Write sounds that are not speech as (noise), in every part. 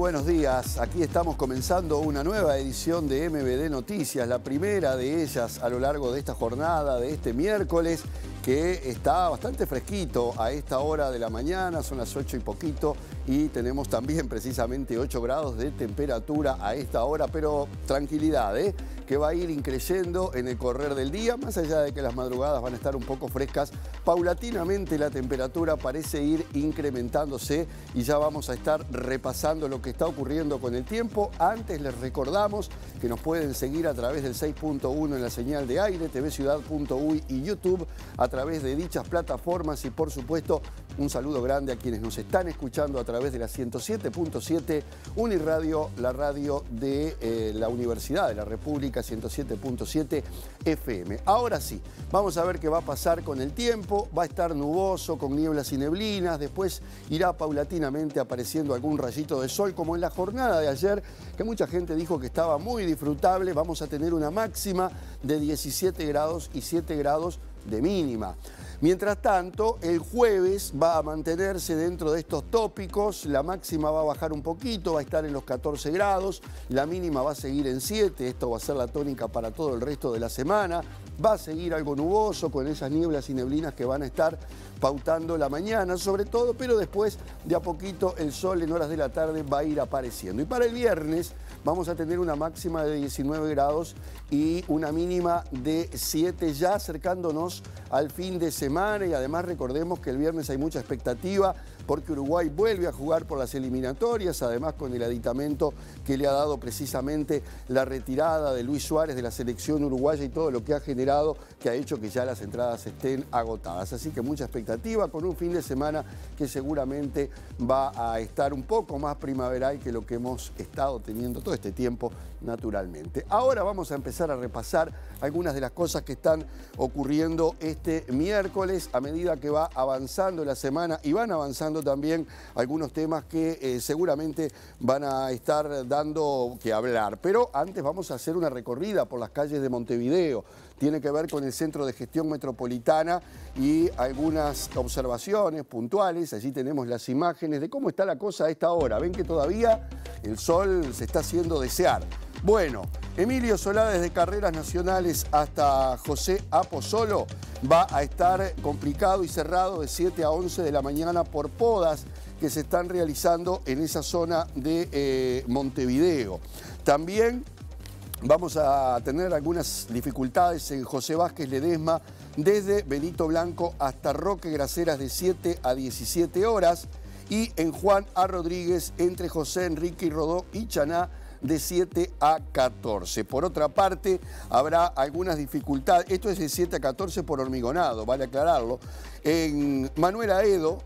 buenos días. Aquí estamos comenzando una nueva edición de MBD Noticias, la primera de ellas a lo largo de esta jornada, de este miércoles, que está bastante fresquito a esta hora de la mañana, son las 8 y poquito, y tenemos también precisamente 8 grados de temperatura a esta hora, pero tranquilidad, ¿eh? que va a ir increyendo en el correr del día, más allá de que las madrugadas van a estar un poco frescas, paulatinamente la temperatura parece ir incrementándose y ya vamos a estar repasando lo que está ocurriendo con el tiempo. Antes les recordamos que nos pueden seguir a través del 6.1 en la señal de aire, tvciudad.uy y YouTube, a través de dichas plataformas y por supuesto un saludo grande a quienes nos están escuchando a través de la 107.7 Uniradio, la radio de eh, la Universidad de la República, 107.7 FM. Ahora sí, vamos a ver qué va a pasar con el tiempo. Va a estar nuboso, con nieblas y neblinas. Después irá paulatinamente apareciendo algún rayito de sol, como en la jornada de ayer, que mucha gente dijo que estaba muy disfrutable. Vamos a tener una máxima de 17 grados y 7 grados de mínima. Mientras tanto, el jueves va a mantenerse dentro de estos tópicos, la máxima va a bajar un poquito, va a estar en los 14 grados, la mínima va a seguir en 7, esto va a ser la tónica para todo el resto de la semana, va a seguir algo nuboso con esas nieblas y neblinas que van a estar pautando la mañana sobre todo, pero después de a poquito el sol en horas de la tarde va a ir apareciendo. Y para el viernes vamos a tener una máxima de 19 grados y una mínima de 7 ya acercándonos al fin de semana y además recordemos que el viernes hay mucha expectativa porque Uruguay vuelve a jugar por las eliminatorias, además con el aditamento que le ha dado precisamente la retirada de Luis Suárez de la selección uruguaya y todo lo que ha generado, que ha hecho que ya las entradas estén agotadas. Así que mucha expectativa con un fin de semana que seguramente va a estar un poco más primaveral que lo que hemos estado teniendo todo este tiempo naturalmente. Ahora vamos a empezar a repasar algunas de las cosas que están ocurriendo este miércoles a medida que va avanzando la semana y van avanzando también algunos temas que eh, seguramente van a estar dando que hablar. Pero antes vamos a hacer una recorrida por las calles de Montevideo. Tiene que ver con el Centro de Gestión Metropolitana y algunas observaciones puntuales. Allí tenemos las imágenes de cómo está la cosa a esta hora. Ven que todavía el sol se está haciendo desear. Bueno, Emilio Solá desde carreras nacionales hasta José Apozolo, va a estar complicado y cerrado de 7 a 11 de la mañana por podas que se están realizando en esa zona de eh, Montevideo. También vamos a tener algunas dificultades en José Vázquez Ledesma desde Benito Blanco hasta Roque Graceras de 7 a 17 horas y en Juan A. Rodríguez entre José Enrique y Rodó y Chaná de 7 a 14. Por otra parte, habrá algunas dificultades. Esto es de 7 a 14 por hormigonado, vale aclararlo. En Manuel Aedo,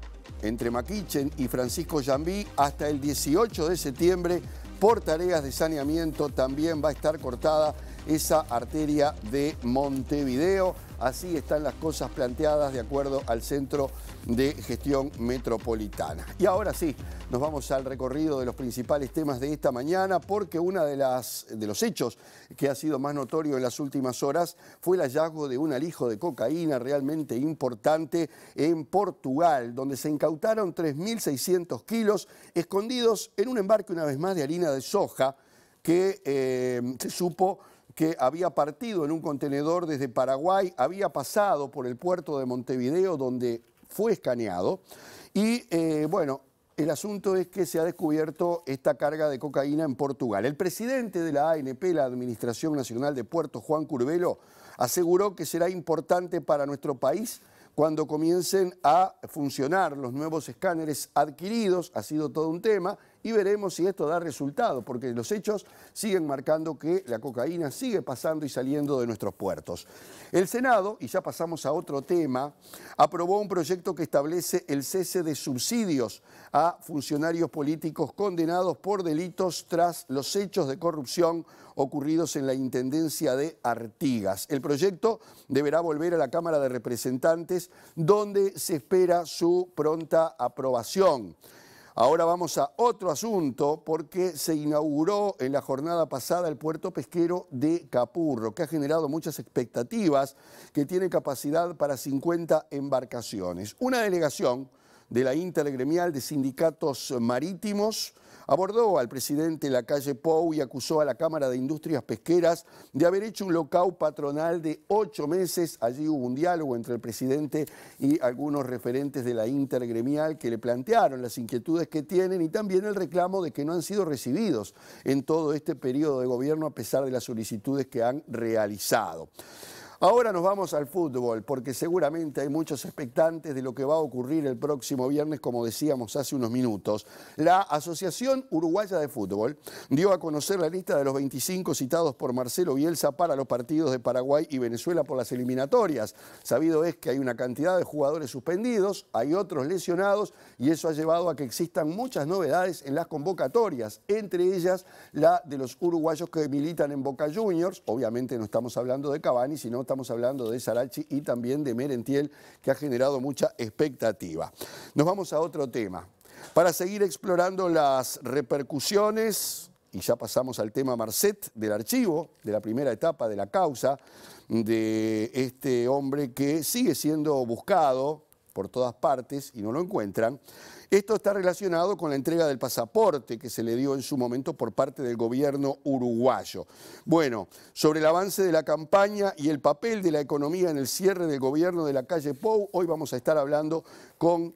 entre Maquichen y Francisco Yambí, hasta el 18 de septiembre, por tareas de saneamiento también va a estar cortada esa arteria de Montevideo. Así están las cosas planteadas de acuerdo al Centro de Gestión Metropolitana. Y ahora sí, nos vamos al recorrido de los principales temas de esta mañana porque uno de, de los hechos que ha sido más notorio en las últimas horas fue el hallazgo de un alijo de cocaína realmente importante en Portugal, donde se incautaron 3.600 kilos escondidos en un embarque una vez más de harina de soja que eh, se supo que había partido en un contenedor desde Paraguay, había pasado por el puerto de Montevideo donde fue escaneado y eh, bueno, el asunto es que se ha descubierto esta carga de cocaína en Portugal. El presidente de la ANP, la Administración Nacional de Puerto, Juan Curvelo, aseguró que será importante para nuestro país cuando comiencen a funcionar los nuevos escáneres adquiridos, ha sido todo un tema, y veremos si esto da resultado, porque los hechos siguen marcando que la cocaína sigue pasando y saliendo de nuestros puertos. El Senado, y ya pasamos a otro tema, aprobó un proyecto que establece el cese de subsidios a funcionarios políticos condenados por delitos tras los hechos de corrupción ocurridos en la Intendencia de Artigas. El proyecto deberá volver a la Cámara de Representantes, donde se espera su pronta aprobación. Ahora vamos a otro asunto porque se inauguró en la jornada pasada el puerto pesquero de Capurro, que ha generado muchas expectativas, que tiene capacidad para 50 embarcaciones. Una delegación de la intergremial de sindicatos marítimos Abordó al presidente la calle Pou y acusó a la Cámara de Industrias Pesqueras de haber hecho un locau patronal de ocho meses. Allí hubo un diálogo entre el presidente y algunos referentes de la intergremial que le plantearon las inquietudes que tienen y también el reclamo de que no han sido recibidos en todo este periodo de gobierno a pesar de las solicitudes que han realizado. Ahora nos vamos al fútbol, porque seguramente hay muchos expectantes de lo que va a ocurrir el próximo viernes, como decíamos hace unos minutos. La Asociación Uruguaya de Fútbol dio a conocer la lista de los 25 citados por Marcelo Bielsa para los partidos de Paraguay y Venezuela por las eliminatorias. Sabido es que hay una cantidad de jugadores suspendidos, hay otros lesionados, y eso ha llevado a que existan muchas novedades en las convocatorias, entre ellas la de los uruguayos que militan en Boca Juniors. Obviamente no estamos hablando de Cavani, sino también estamos hablando de Sarachi y también de Merentiel, que ha generado mucha expectativa. Nos vamos a otro tema. Para seguir explorando las repercusiones, y ya pasamos al tema Marcet del archivo, de la primera etapa de la causa, de este hombre que sigue siendo buscado por todas partes y no lo encuentran. Esto está relacionado con la entrega del pasaporte que se le dio en su momento por parte del gobierno uruguayo. Bueno, sobre el avance de la campaña y el papel de la economía en el cierre del gobierno de la calle Pou, hoy vamos a estar hablando con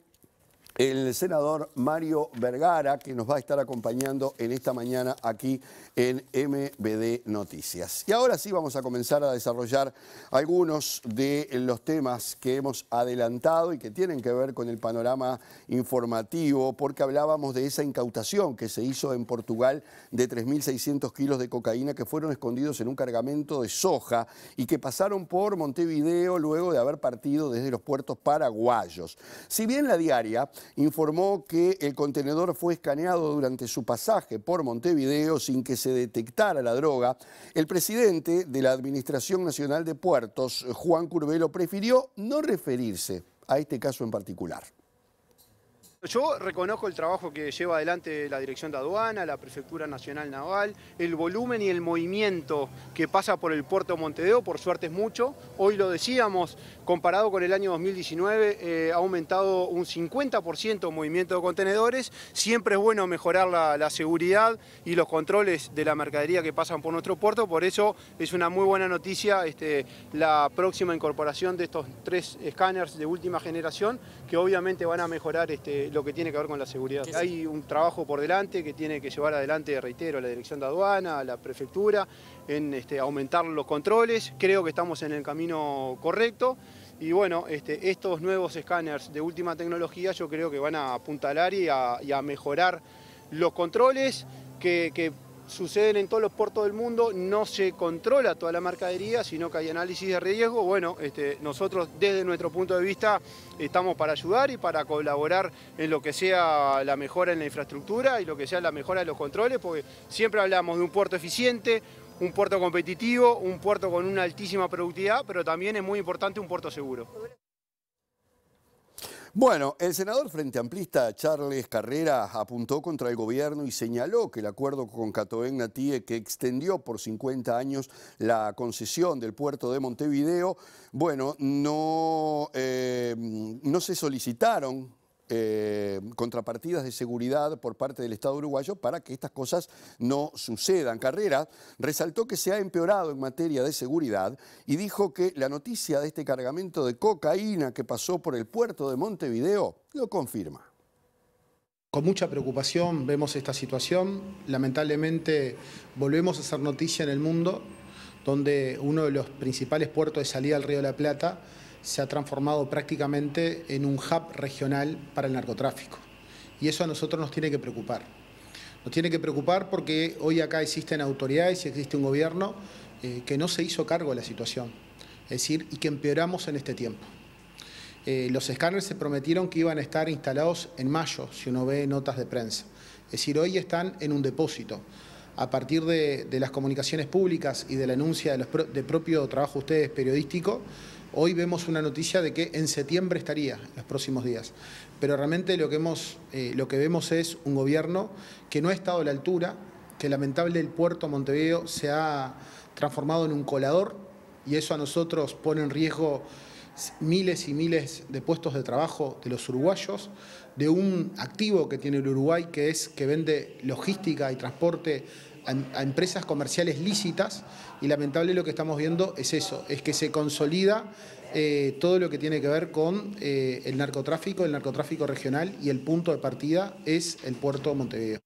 el senador Mario Vergara, que nos va a estar acompañando en esta mañana aquí en MBD Noticias. Y ahora sí vamos a comenzar a desarrollar algunos de los temas que hemos adelantado y que tienen que ver con el panorama informativo, porque hablábamos de esa incautación que se hizo en Portugal de 3.600 kilos de cocaína que fueron escondidos en un cargamento de soja y que pasaron por Montevideo luego de haber partido desde los puertos paraguayos. Si bien la diaria informó que el contenedor fue escaneado durante su pasaje por Montevideo sin que se detectara la droga. El presidente de la Administración Nacional de Puertos, Juan Curvelo, prefirió no referirse a este caso en particular. Yo reconozco el trabajo que lleva adelante la Dirección de Aduana, la Prefectura Nacional Naval, el volumen y el movimiento que pasa por el puerto de Montevideo, por suerte es mucho. Hoy lo decíamos, comparado con el año 2019 eh, ha aumentado un 50% el movimiento de contenedores. Siempre es bueno mejorar la, seguridad y los controles de la mercadería que pasan por nuestro puerto, por eso es una muy buena noticia este, la próxima incorporación de estos tres escáneres de última generación que obviamente van a mejorar este, lo que tiene que ver con la seguridad. Hay un trabajo por delante que tiene que llevar adelante, reitero, la dirección de aduana, la prefectura, en este, aumentar los controles. Creo que estamos en el camino correcto. Y bueno, este, estos nuevos escáneres de última tecnología yo creo que van a apuntalar y a, mejorar los controles que, suceden en todos los puertos del mundo. No se controla toda la mercadería, sino que hay análisis de riesgo. Bueno, este, nosotros desde nuestro punto de vista estamos para ayudar y para colaborar en lo que sea la mejora en la infraestructura y lo que sea la mejora de los controles, porque siempre hablamos de un puerto eficiente, un puerto competitivo, un puerto con una altísima productividad, pero también es muy importante un puerto seguro. Bueno, el senador Frente Amplista Charles Carrera apuntó contra el gobierno y señaló que el acuerdo con Catoen Natie, que extendió por 50 años la concesión del puerto de Montevideo, bueno, no, eh, no se solicitaron eh, contrapartidas de seguridad por parte del Estado uruguayo para que estas cosas no sucedan. Carrera resaltó que se ha empeorado en materia de seguridad y dijo que la noticia de este cargamento de cocaína que pasó por el puerto de Montevideo lo confirma. Con mucha preocupación vemos esta situación. Lamentablemente volvemos a hacer noticia en el mundo, donde uno de los principales puertos de salida al Río de la Plata se ha transformado prácticamente en un hub regional para el narcotráfico. Y eso a nosotros nos tiene que preocupar. Nos tiene que preocupar porque hoy acá existen autoridades y existe un gobierno eh, que no se hizo cargo de la situación. Es decir, y que empeoramos en este tiempo. Eh, los escáneres se prometieron que iban a estar instalados en mayo, si uno ve notas de prensa. Es decir, hoy están en un depósito. A partir de, las comunicaciones públicas y de la anuncia de propio trabajo ustedes periodístico, Hoy vemos una noticia de que en septiembre estaría, en los próximos días. Pero realmente lo que, eh, vemos es un gobierno que no ha estado a la altura, que lamentablemente el puerto Montevideo se ha transformado en un colador y eso a nosotros pone en riesgo miles y miles de puestos de trabajo de los uruguayos, de un activo que tiene el Uruguay que es que vende logística y transporte a empresas comerciales lícitas y lamentable lo que estamos viendo es eso, es que se consolida eh, todo lo que tiene que ver con eh, el narcotráfico, el narcotráfico regional y el punto de partida es el puerto de Montevideo.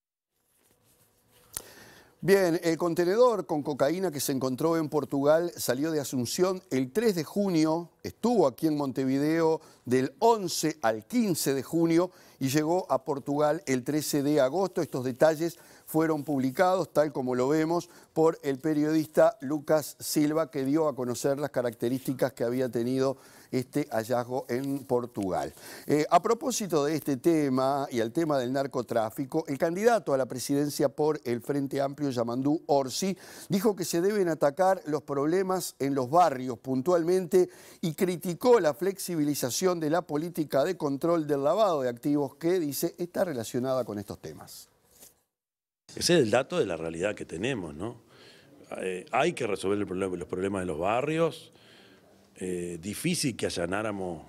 Bien, el contenedor con cocaína que se encontró en Portugal salió de Asunción el 3 de junio, estuvo aquí en Montevideo del 11 al 15 de junio y llegó a Portugal el 13 de agosto. Estos detalles fueron publicados, tal como lo vemos, por el periodista Lucas Silva, que dio a conocer las características que había tenido este hallazgo en Portugal. Eh, a propósito de este tema y al tema del narcotráfico, el candidato a la presidencia por el Frente Amplio, Yamandú Orsi, dijo que se deben atacar los problemas en los barrios puntualmente y criticó la flexibilización de la política de control del lavado de activos que, dice, está relacionada con estos temas. Ese es el dato de la realidad que tenemos, ¿no? Eh, hay que resolver los problemas de los barrios. Eh, difícil que allanáramos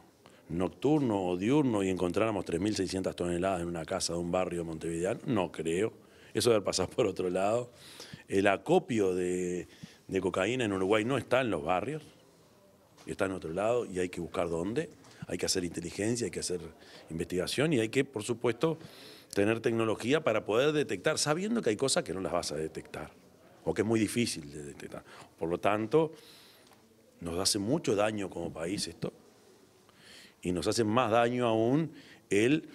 nocturno o diurno y encontráramos 3.600 toneladas en una casa de un barrio de Montevideo. no creo. Eso debe pasar por otro lado. El acopio de cocaína en Uruguay no está en los barrios, está en otro lado y hay que buscar dónde. Hay que hacer inteligencia, hay que hacer investigación y hay que, por supuesto, tener tecnología para poder detectar, sabiendo que hay cosas que no las vas a detectar o que es muy difícil de detectar. Por lo tanto, nos hace mucho daño como país esto y nos hace más daño aún el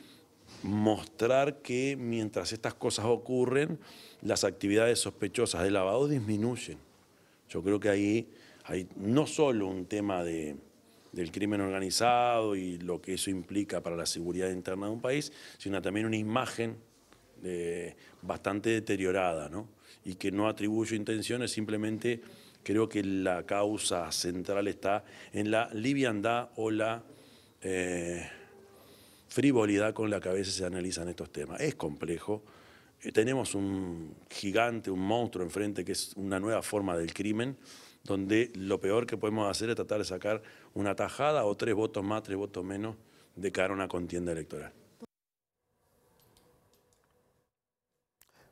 mostrar que mientras estas cosas ocurren, las actividades sospechosas de lavado disminuyen. Yo creo que ahí hay no solo un tema de del crimen organizado y lo que eso implica para la seguridad interna de un país, sino también una imagen eh, bastante deteriorada, ¿no? Y que no atribuyo intenciones, simplemente creo que la causa central está en la liviandad o la eh, frivolidad con la que a veces se analizan estos temas. Es complejo, eh, tenemos un gigante, un monstruo enfrente que es una nueva forma del crimen, donde lo peor que podemos hacer es tratar de sacar una tajada o tres votos más, tres votos menos de cara a una contienda electoral.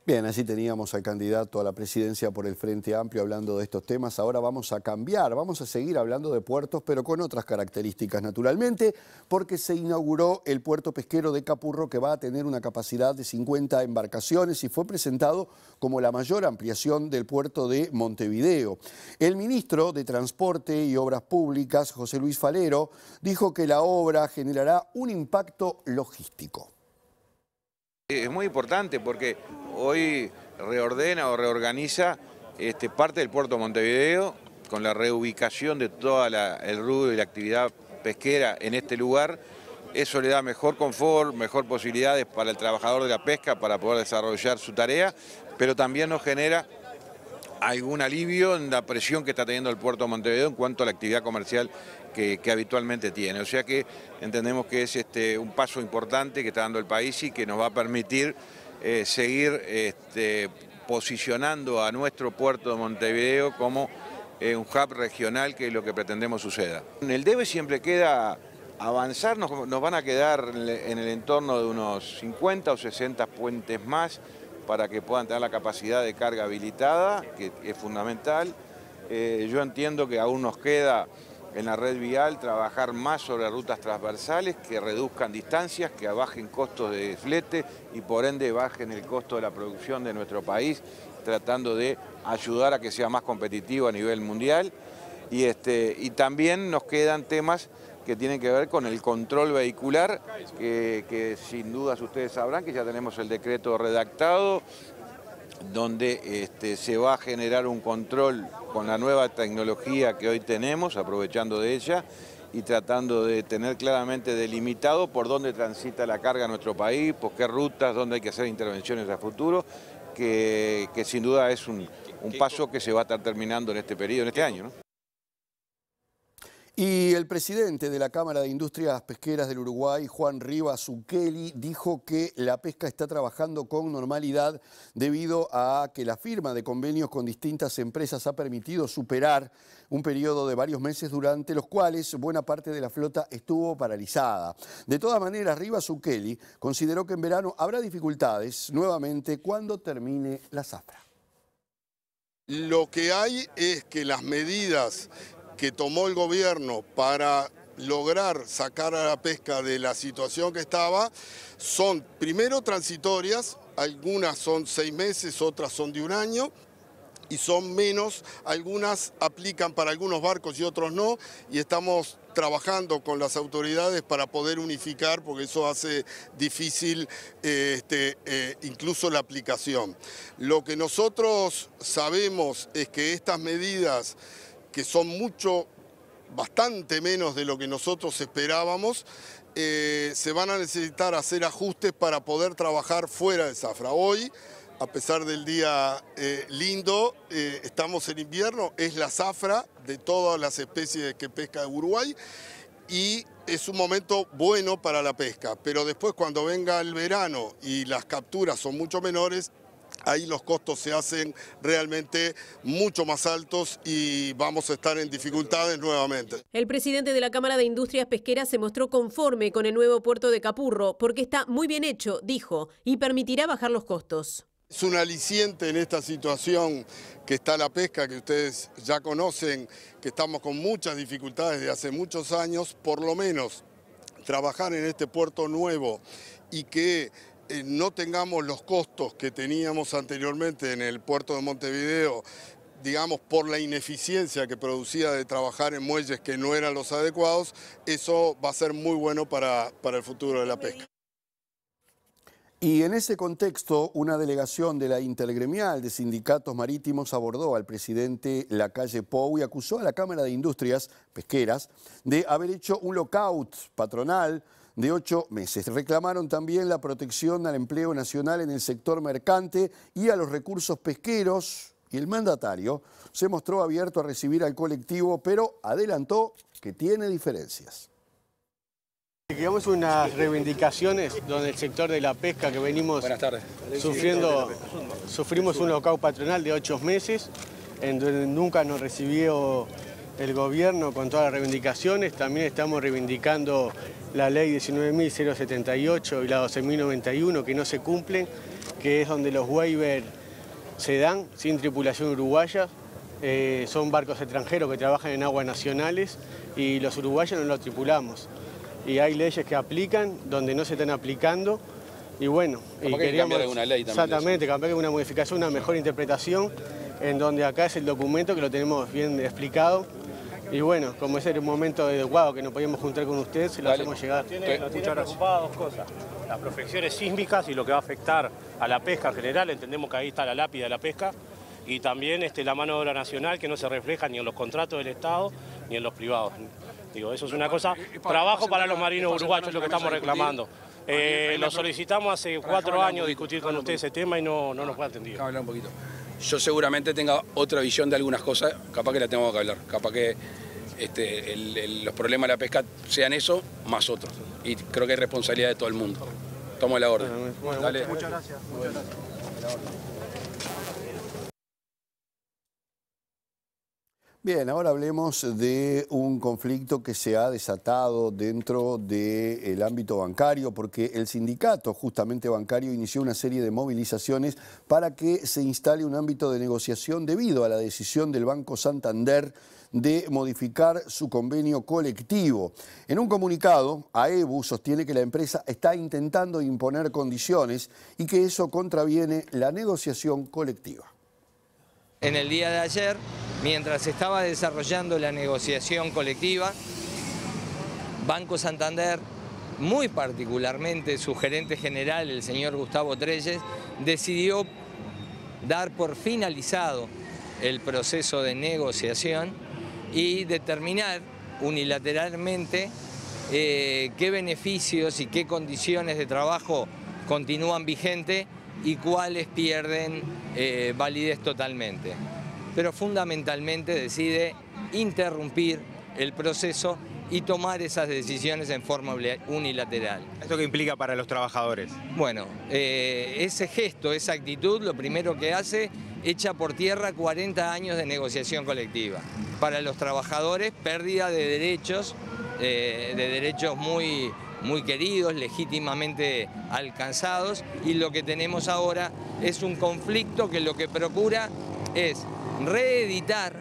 Bien, así teníamos al candidato a la presidencia por el Frente Amplio hablando de estos temas. Ahora vamos a cambiar, vamos a seguir hablando de puertos, pero con otras características, naturalmente, porque se inauguró el puerto pesquero de Capurro, que va a tener una capacidad de 50 embarcaciones y fue presentado como la mayor ampliación del puerto de Montevideo. El ministro de Transporte y Obras Públicas, José Luis Falero, dijo que la obra generará un impacto logístico. Es muy importante porque hoy reordena o reorganiza este, parte del puerto de Montevideo con la reubicación de todo el rudo y la actividad pesquera en este lugar. Eso le da mejor confort, mejor posibilidades para el trabajador de la pesca para poder desarrollar su tarea, pero también nos genera algún alivio en la presión que está teniendo el puerto de Montevideo en cuanto a la actividad comercial que, habitualmente tiene. O sea que entendemos que es este, un paso importante que está dando el país y que nos va a permitir eh, seguir este, posicionando a nuestro puerto de Montevideo como eh, un hub regional, que es lo que pretendemos suceda. En el debe siempre queda avanzar, nos, van a quedar en el entorno de unos 50 o 60 puentes más para que puedan tener la capacidad de carga habilitada, que es fundamental. Eh, yo entiendo que aún nos queda en la red vial, trabajar más sobre rutas transversales que reduzcan distancias, que bajen costos de flete y por ende bajen el costo de la producción de nuestro país, tratando de ayudar a que sea más competitivo a nivel mundial. Y, este, y también nos quedan temas que tienen que ver con el control vehicular, que, que sin dudas ustedes sabrán que ya tenemos el decreto redactado, donde este, se va a generar un control con la nueva tecnología que hoy tenemos, aprovechando de ella, y tratando de tener claramente delimitado por dónde transita la carga a nuestro país, por qué rutas, dónde hay que hacer intervenciones a futuro, que, sin duda es un, paso que se va a estar terminando en este periodo, en este año. Y el presidente de la Cámara de Industrias Pesqueras del Uruguay, Juan Rivas Ukeli, dijo que la pesca está trabajando con normalidad debido a que la firma de convenios con distintas empresas ha permitido superar un periodo de varios meses durante los cuales buena parte de la flota estuvo paralizada. De todas maneras, Rivas Ukeli consideró que en verano habrá dificultades nuevamente cuando termine la zafra. Lo que hay es que las medidas que tomó el gobierno para lograr sacar a la pesca de la situación que estaba son primero transitorias, algunas son seis meses, otras son de un año, y son menos, algunas aplican para algunos barcos y otros no, y estamos trabajando con las autoridades para poder unificar, porque eso hace difícil eh, este, eh, incluso la aplicación. Lo que nosotros sabemos es que estas medidas que son mucho, bastante menos de lo que nosotros esperábamos, eh, se van a necesitar hacer ajustes para poder trabajar fuera de Zafra. Hoy, a pesar del día eh, lindo, eh, estamos en invierno, es la Zafra de todas las especies que pesca Uruguay y es un momento bueno para la pesca, pero después cuando venga el verano y las capturas son mucho menores, ahí los costos se hacen realmente mucho más altos y vamos a estar en dificultades nuevamente. El presidente de la Cámara de Industrias Pesqueras se mostró conforme con el nuevo puerto de Capurro porque está muy bien hecho, dijo, y permitirá bajar los costos. Es un aliciente en esta situación que está la pesca, que ustedes ya conocen, que estamos con muchas dificultades de hace muchos años, por lo menos trabajar en este puerto nuevo y que eh, no tengamos los costos que teníamos anteriormente en el puerto de Montevideo, digamos, por la ineficiencia que producía de trabajar en muelles que no eran los adecuados, eso va a ser muy bueno para, el futuro de la pesca. Y en ese contexto, una delegación de la Intergremial de Sindicatos Marítimos abordó al presidente Lacalle Pou y acusó a la Cámara de Industrias Pesqueras de haber hecho un lockout patronal de ocho meses. Reclamaron también la protección al empleo nacional en el sector mercante y a los recursos pesqueros. Y el mandatario se mostró abierto a recibir al colectivo, pero adelantó que tiene diferencias. Creamos unas reivindicaciones donde el sector de la pesca que venimos sufriendo, sufrimos un locao patronal de ocho meses, en donde nunca nos recibió el gobierno con todas las reivindicaciones. También estamos reivindicando la ley 19.078 y la 12.091 que no se cumplen, que es donde los waivers se dan sin tripulación uruguaya. Eh, son barcos extranjeros que trabajan en aguas nacionales y los uruguayos no los tripulamos. Y hay leyes que aplican donde no se están aplicando. Y bueno, y queríamos... ley Exactamente, cambiar una modificación, una mejor interpretación en donde acá es el documento que lo tenemos bien explicado y bueno, como ese era un momento adecuado que nos podíamos juntar con ustedes, se lo hacemos llegar. Tiene, nos dos cosas. Las profecciones sísmicas y lo que va a afectar a la pesca en general, entendemos que ahí está la lápida de la pesca, y también la mano de obra nacional que no se refleja ni en los contratos del Estado ni en los privados. Digo, eso es una cosa, trabajo para los marinos uruguayos es lo que estamos reclamando. lo solicitamos hace cuatro años discutir con ustedes ese tema y no, no nos fue atendido. un poquito yo seguramente tenga otra visión de algunas cosas, capaz que la tengo que hablar, capaz que este, los problemas de la pesca sean eso más otros. Y creo que es responsabilidad de todo el mundo. Tomo la orden. Muchas gracias. Bien, ahora hablemos de un conflicto que se ha desatado dentro del ámbito bancario, porque el sindicato justamente bancario inició una serie de movilizaciones para que se instale un ámbito de negociación debido a la decisión del Banco Santander de modificar su convenio colectivo. En un comunicado, AEBU sostiene que la empresa está intentando imponer condiciones y que eso contraviene la negociación colectiva. En el día de ayer, mientras se estaba desarrollando la negociación colectiva, Banco Santander, muy particularmente su gerente general, el señor Gustavo Treyes, decidió dar por finalizado el proceso de negociación y determinar unilateralmente eh, qué beneficios y qué condiciones de trabajo continúan vigentes y cuáles pierden eh, validez totalmente. Pero fundamentalmente decide interrumpir el proceso y tomar esas decisiones en forma unilateral. ¿Esto qué implica para los trabajadores? Bueno, eh, ese gesto, esa actitud, lo primero que hace, echa por tierra 40 años de negociación colectiva. Para los trabajadores, pérdida de derechos, eh, de derechos muy muy queridos, legítimamente alcanzados, y lo que tenemos ahora es un conflicto que lo que procura es reeditar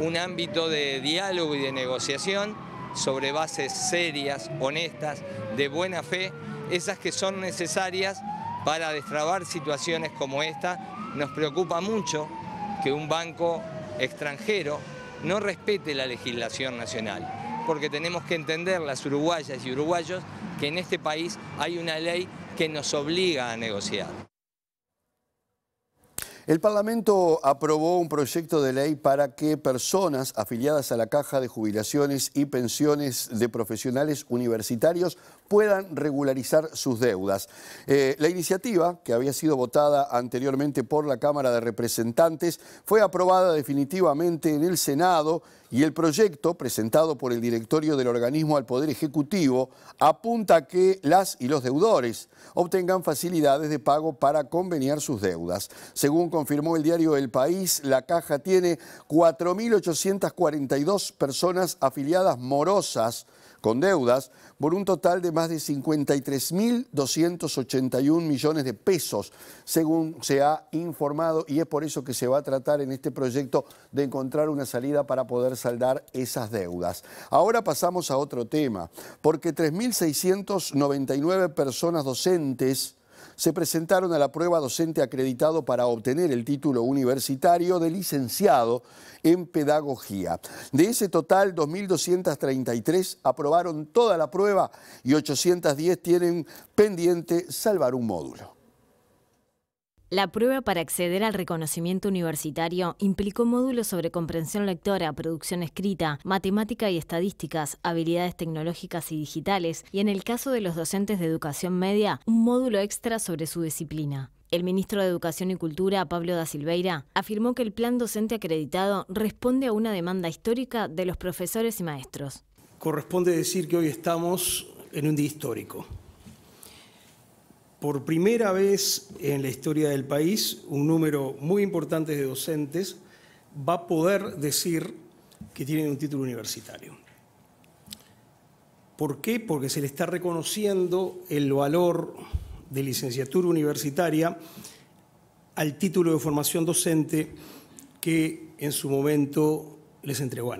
un ámbito de diálogo y de negociación sobre bases serias, honestas, de buena fe, esas que son necesarias para destrabar situaciones como esta. Nos preocupa mucho que un banco extranjero no respete la legislación nacional, porque tenemos que entender las uruguayas y uruguayos que en este país hay una ley que nos obliga a negociar. El Parlamento aprobó un proyecto de ley para que personas afiliadas a la Caja de Jubilaciones y Pensiones de Profesionales Universitarios puedan regularizar sus deudas. Eh, la iniciativa, que había sido votada anteriormente por la Cámara de Representantes, fue aprobada definitivamente en el Senado y el proyecto, presentado por el directorio del organismo al Poder Ejecutivo, apunta a que las y los deudores obtengan facilidades de pago para conveniar sus deudas. Según confirmó el diario El País, la caja tiene 4.842 personas afiliadas morosas con deudas por un total de más de 53.281 millones de pesos, según se ha informado, y es por eso que se va a tratar en este proyecto de encontrar una salida para poder saldar esas deudas. Ahora pasamos a otro tema, porque 3.699 personas docentes se presentaron a la prueba docente acreditado para obtener el título universitario de licenciado en pedagogía. De ese total, 2.233 aprobaron toda la prueba y 810 tienen pendiente salvar un módulo. La prueba para acceder al reconocimiento universitario implicó módulos sobre comprensión lectora, producción escrita, matemática y estadísticas, habilidades tecnológicas y digitales, y en el caso de los docentes de educación media, un módulo extra sobre su disciplina. El ministro de Educación y Cultura, Pablo da Silveira, afirmó que el plan docente acreditado responde a una demanda histórica de los profesores y maestros. Corresponde decir que hoy estamos en un día histórico por primera vez en la historia del país, un número muy importante de docentes va a poder decir que tienen un título universitario. ¿Por qué? Porque se le está reconociendo el valor de licenciatura universitaria al título de formación docente que en su momento les entregó a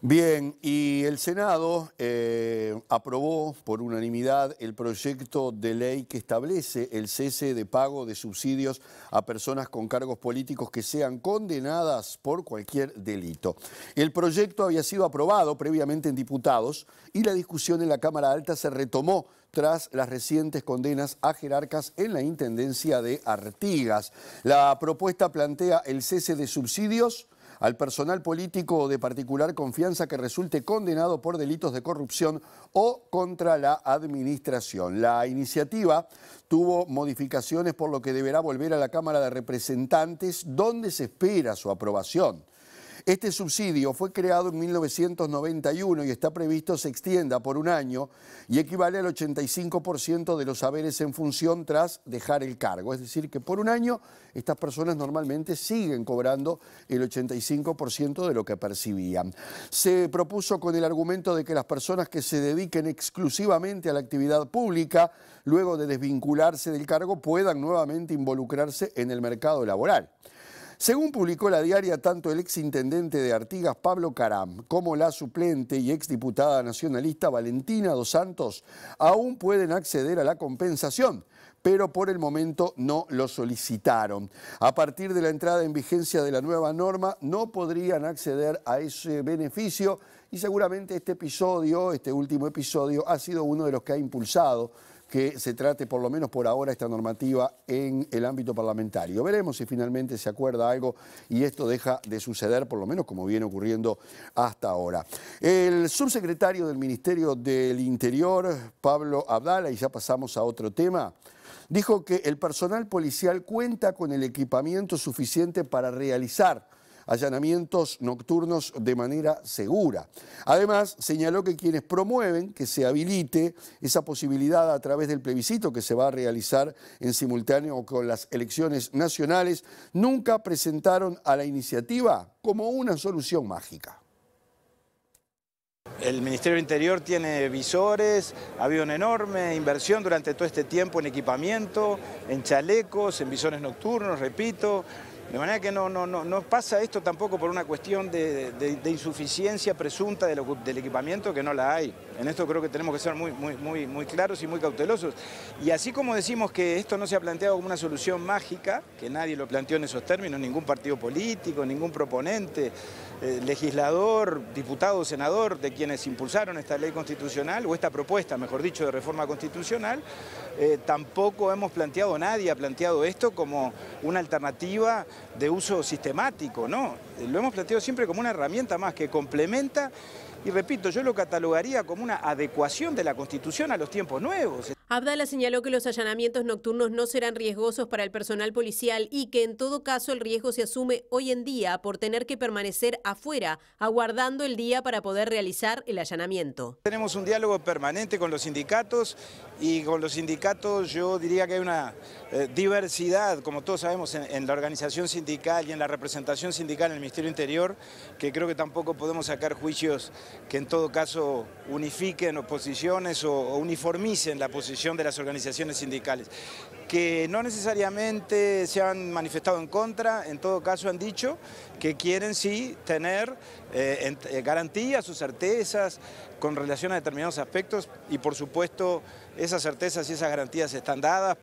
Bien, y el Senado eh, aprobó por unanimidad el proyecto de ley que establece el cese de pago de subsidios a personas con cargos políticos que sean condenadas por cualquier delito. El proyecto había sido aprobado previamente en diputados y la discusión en la Cámara Alta se retomó tras las recientes condenas a jerarcas en la Intendencia de Artigas. La propuesta plantea el cese de subsidios al personal político de particular confianza que resulte condenado por delitos de corrupción o contra la administración. La iniciativa tuvo modificaciones por lo que deberá volver a la Cámara de Representantes, donde se espera su aprobación. Este subsidio fue creado en 1991 y está previsto se extienda por un año y equivale al 85% de los haberes en función tras dejar el cargo. Es decir, que por un año estas personas normalmente siguen cobrando el 85% de lo que percibían. Se propuso con el argumento de que las personas que se dediquen exclusivamente a la actividad pública, luego de desvincularse del cargo, puedan nuevamente involucrarse en el mercado laboral. Según publicó la diaria, tanto el exintendente de Artigas, Pablo Caram, como la suplente y exdiputada nacionalista Valentina Dos Santos, aún pueden acceder a la compensación pero por el momento no lo solicitaron. A partir de la entrada en vigencia de la nueva norma, no podrían acceder a ese beneficio y seguramente este episodio, este último episodio, ha sido uno de los que ha impulsado que se trate por lo menos por ahora esta normativa en el ámbito parlamentario. Veremos si finalmente se acuerda algo y esto deja de suceder, por lo menos como viene ocurriendo hasta ahora. El subsecretario del Ministerio del Interior, Pablo Abdala, y ya pasamos a otro tema, dijo que el personal policial cuenta con el equipamiento suficiente para realizar allanamientos nocturnos de manera segura. Además, señaló que quienes promueven que se habilite esa posibilidad a través del plebiscito que se va a realizar en simultáneo con las elecciones nacionales, nunca presentaron a la iniciativa como una solución mágica. El Ministerio del Interior tiene visores, ha habido una enorme inversión durante todo este tiempo en equipamiento, en chalecos, en visores nocturnos, repito, de manera que no, pasa esto tampoco por una cuestión de, insuficiencia presunta del equipamiento, que no la hay. En esto creo que tenemos que ser muy, muy, muy, claros y muy cautelosos. Y así como decimos que esto no se ha planteado como una solución mágica, que nadie lo planteó en esos términos, ningún partido político, ningún proponente, eh, legislador, diputado, senador, de quienes impulsaron esta ley constitucional, o esta propuesta, mejor dicho, de reforma constitucional, eh, tampoco hemos planteado, nadie ha planteado esto como una alternativa de uso sistemático, ¿no? Lo hemos planteado siempre como una herramienta más que complementa y repito, yo lo catalogaría como una adecuación de la Constitución a los tiempos nuevos. Abdala señaló que los allanamientos nocturnos no serán riesgosos para el personal policial y que en todo caso el riesgo se asume hoy en día por tener que permanecer afuera, aguardando el día para poder realizar el allanamiento. Tenemos un diálogo permanente con los sindicatos y con los sindicatos yo diría que hay una eh, diversidad, como todos sabemos, en, la organización sindical y en la representación sindical en el Ministerio Interior, que creo que tampoco podemos sacar juicios que en todo caso unifiquen oposiciones o uniformicen la posición de las organizaciones sindicales, que no necesariamente se han manifestado en contra, en todo caso han dicho que quieren sí tener eh, eh, garantías o certezas con relación a determinados aspectos y por supuesto esas certezas y esas garantías están dadas.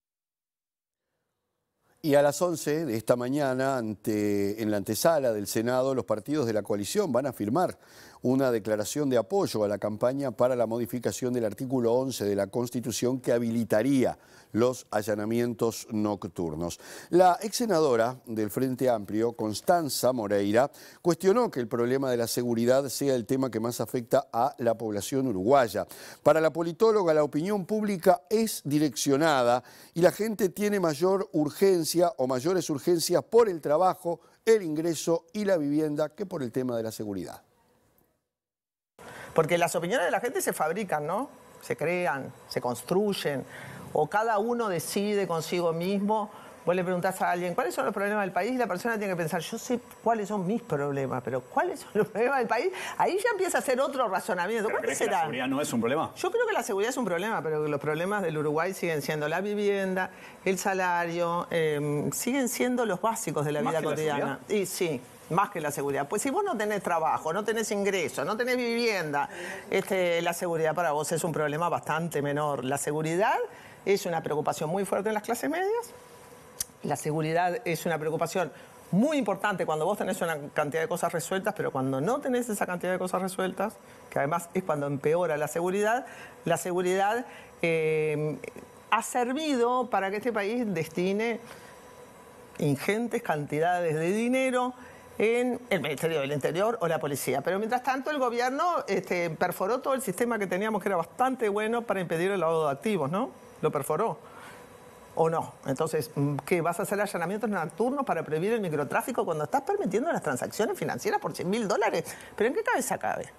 Y a las 11 de esta mañana, ante, en la antesala del Senado, los partidos de la coalición van a firmar una declaración de apoyo a la campaña para la modificación del artículo 11 de la Constitución que habilitaría los allanamientos nocturnos. La ex senadora del Frente Amplio, Constanza Moreira, cuestionó que el problema de la seguridad sea el tema que más afecta a la población uruguaya. Para la politóloga, la opinión pública es direccionada y la gente tiene mayor urgencia o mayores urgencias por el trabajo, el ingreso y la vivienda que por el tema de la seguridad. Porque las opiniones de la gente se fabrican, ¿no? Se crean, se construyen, o cada uno decide consigo mismo. Vos le preguntás a alguien, ¿cuáles son los problemas del país? Y la persona tiene que pensar, yo sé cuáles son mis problemas, pero ¿cuáles son los problemas del país? Ahí ya empieza a hacer otro razonamiento. ¿Cuáles la seguridad no es un problema? Yo creo que la seguridad es un problema, pero los problemas del Uruguay siguen siendo la vivienda, el salario, em, siguen siendo los básicos de la vida cotidiana. Sí, y sí, más que la seguridad. Pues si vos no tenés trabajo, no tenés ingreso, no tenés vivienda, este, la seguridad para vos es un problema bastante menor. La seguridad es una preocupación muy fuerte en las clases medias. La seguridad es una preocupación muy importante cuando vos tenés una cantidad de cosas resueltas, pero cuando no tenés esa cantidad de cosas resueltas, que además es cuando empeora la seguridad, la seguridad eh, ha servido para que este país destine ingentes cantidades de dinero en el Ministerio del Interior o la policía. Pero mientras tanto el gobierno este, perforó todo el sistema que teníamos, que era bastante bueno para impedir el lavado de activos, ¿no? Lo perforó. ¿O no? Entonces, mm, ¿qué vas a hacer allanamientos nocturnos para prohibir el microtráfico cuando estás permitiendo las transacciones financieras por 100 mil dólares? ¿Pero en qué cabeza cabe?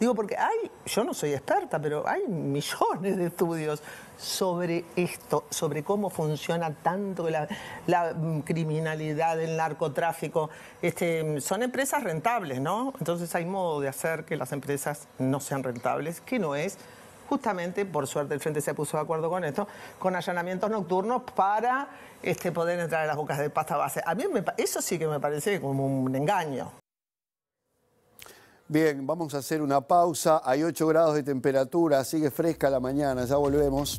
Digo, porque hay, yo no soy experta, pero hay millones de estudios sobre esto, sobre cómo funciona tanto la, mm, criminalidad, el narcotráfico. Este, son empresas rentables, ¿no? Entonces hay modo de hacer que las empresas no sean rentables, que no es justamente, por suerte el Frente se puso de acuerdo con esto, con allanamientos nocturnos para este, poder entrar a las bocas de pasta base. A mí eso sí que me parece como un engaño. Bien, vamos a hacer una pausa. Hay 8 grados de temperatura, sigue fresca la mañana, ya volvemos.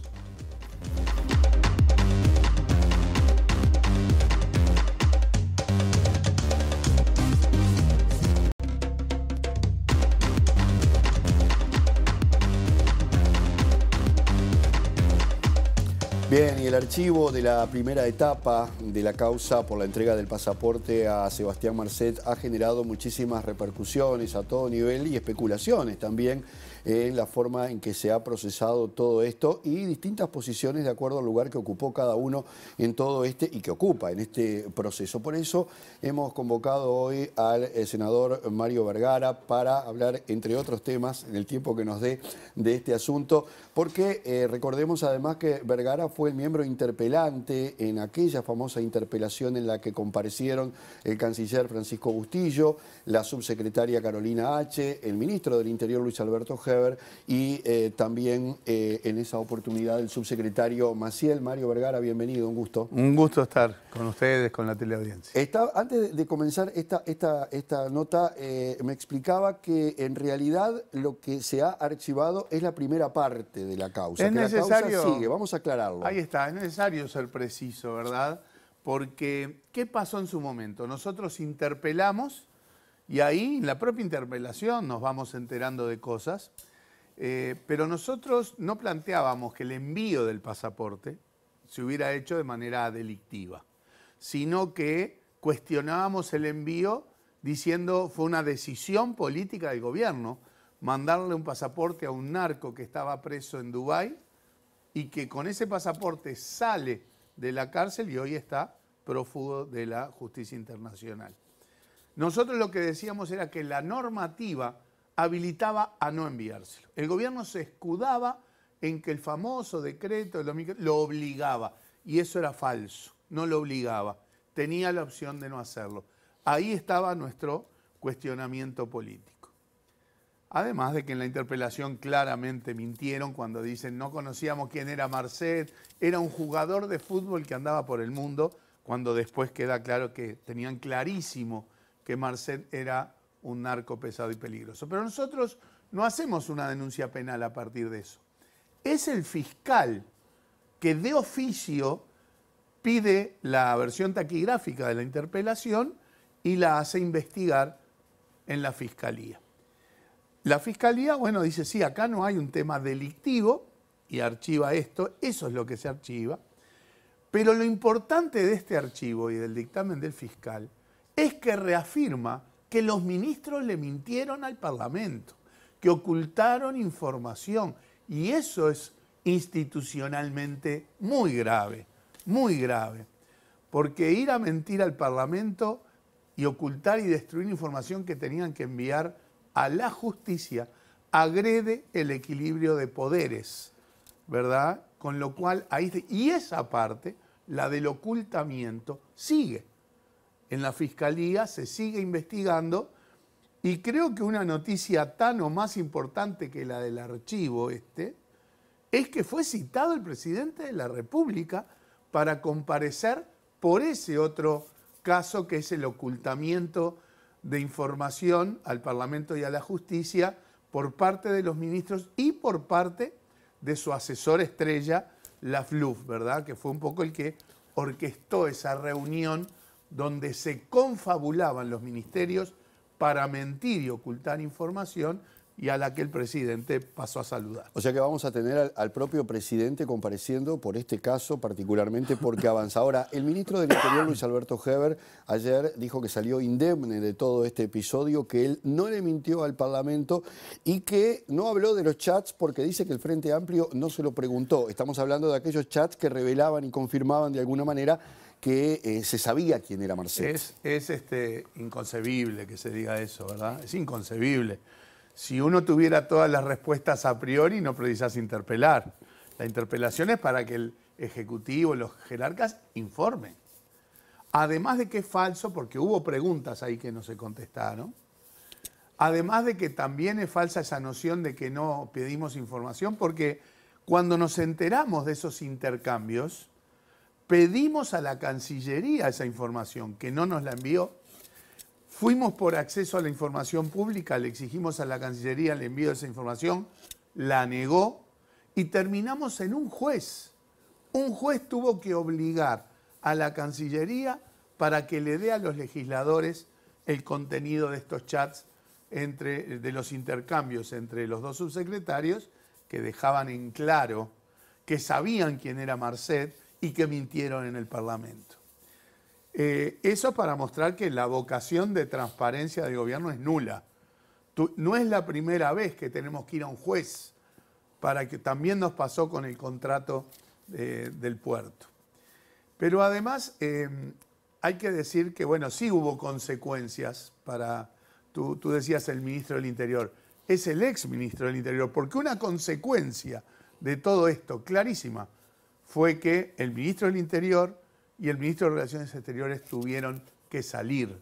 Bien, y el archivo de la primera etapa de la causa por la entrega del pasaporte a Sebastián Marcet ha generado muchísimas repercusiones a todo nivel y especulaciones también en la forma en que se ha procesado todo esto y distintas posiciones de acuerdo al lugar que ocupó cada uno en todo este y que ocupa en este proceso. Por eso hemos convocado hoy al eh, senador Mario Vergara para hablar, entre otros temas, en el tiempo que nos dé de este asunto, porque eh, recordemos además que Vergara fue el miembro interpelante en aquella famosa interpelación en la que comparecieron el canciller Francisco Bustillo, la subsecretaria Carolina H., el ministro del Interior Luis Alberto G y eh, también eh, en esa oportunidad el subsecretario Maciel, Mario Vergara, bienvenido, un gusto. Un gusto estar con ustedes, con la teleaudiencia. antes de comenzar esta, esta, esta nota, eh, me explicaba que en realidad lo que se ha archivado es la primera parte de la causa. Es necesario, sigue, vamos a aclararlo. Ahí está, es necesario ser preciso, ¿verdad? Porque, ¿qué pasó en su momento? Nosotros interpelamos y ahí, en la propia interpelación, nos vamos enterando de cosas. Eh, pero nosotros no planteábamos que el envío del pasaporte se hubiera hecho de manera delictiva, sino que cuestionábamos el envío diciendo fue una decisión política del gobierno mandarle un pasaporte a un narco que estaba preso en Dubái y que con ese pasaporte sale de la cárcel y hoy está prófugo de la justicia internacional. Nosotros lo que decíamos era que la normativa habilitaba a no enviárselo. El gobierno se escudaba en que el famoso decreto lo obligaba, y eso era falso, no lo obligaba, tenía la opción de no hacerlo. Ahí estaba nuestro cuestionamiento político. Además de que en la interpelación claramente mintieron cuando dicen no conocíamos quién era Marcet, era un jugador de fútbol que andaba por el mundo, cuando después queda claro que tenían clarísimo que Marcet era un narco pesado y peligroso. Pero nosotros no hacemos una denuncia penal a partir de eso. Es el fiscal que de oficio pide la versión taquigráfica de la interpelación y la hace investigar en la fiscalía. La fiscalía, bueno, dice, sí, acá no hay un tema delictivo y archiva esto, eso es lo que se archiva, pero lo importante de este archivo y del dictamen del fiscal es que reafirma que los ministros le mintieron al Parlamento, que ocultaron información, y eso es institucionalmente muy grave, muy grave, porque ir a mentir al Parlamento y ocultar y destruir información que tenían que enviar a la justicia agrede el equilibrio de poderes, ¿verdad? Con lo cual ahí y esa parte, la del ocultamiento, sigue en la fiscalía, se sigue investigando y creo que una noticia tan o más importante que la del archivo este es que fue citado el presidente de la República para comparecer por ese otro caso que es el ocultamiento de información al Parlamento y a la justicia por parte de los ministros y por parte de su asesor estrella, la FLUF, ¿verdad? Que fue un poco el que orquestó esa reunión donde se confabulaban los ministerios para mentir y ocultar información y a la que el presidente pasó a saludar. O sea que vamos a tener al, propio presidente compareciendo por este caso particularmente porque (laughs) avanza. Ahora, el ministro del Interior, Luis Alberto Heber, ayer dijo que salió indemne de todo este episodio, que él no le mintió al Parlamento y que no habló de los chats porque dice que el Frente Amplio no se lo preguntó. Estamos hablando de aquellos chats que revelaban y confirmaban de alguna manera que eh, se sabía quién era Marcelo. Es, este, inconcebible que se diga eso, ¿verdad? Es inconcebible. Si uno tuviera todas las respuestas a priori, no precisas interpelar. La interpelación es para que el Ejecutivo, los jerarcas, informen. Además de que es falso, porque hubo preguntas ahí que no se contestaron. Además de que también es falsa esa noción de que no pedimos información, porque cuando nos enteramos de esos intercambios, Pedimos a la Cancillería esa información, que no nos la envió. Fuimos por acceso a la información pública, le exigimos a la Cancillería el envío de esa información, la negó y terminamos en un juez. Un juez tuvo que obligar a la Cancillería para que le dé a los legisladores el contenido de estos chats, entre, de los intercambios entre los dos subsecretarios, que dejaban en claro que sabían quién era Marcet y que mintieron en el Parlamento. Eh, eso para mostrar que la vocación de transparencia del gobierno es nula. no es la primera vez que tenemos que ir a un juez para que también nos pasó con el contrato eh, del puerto. Pero además eh, hay que decir que, bueno, sí hubo consecuencias para, tú, tú decías el ministro del Interior, es el ex ministro del Interior, porque una consecuencia de todo esto, clarísima, fue que el ministro del Interior y el ministro de Relaciones Exteriores tuvieron que salir,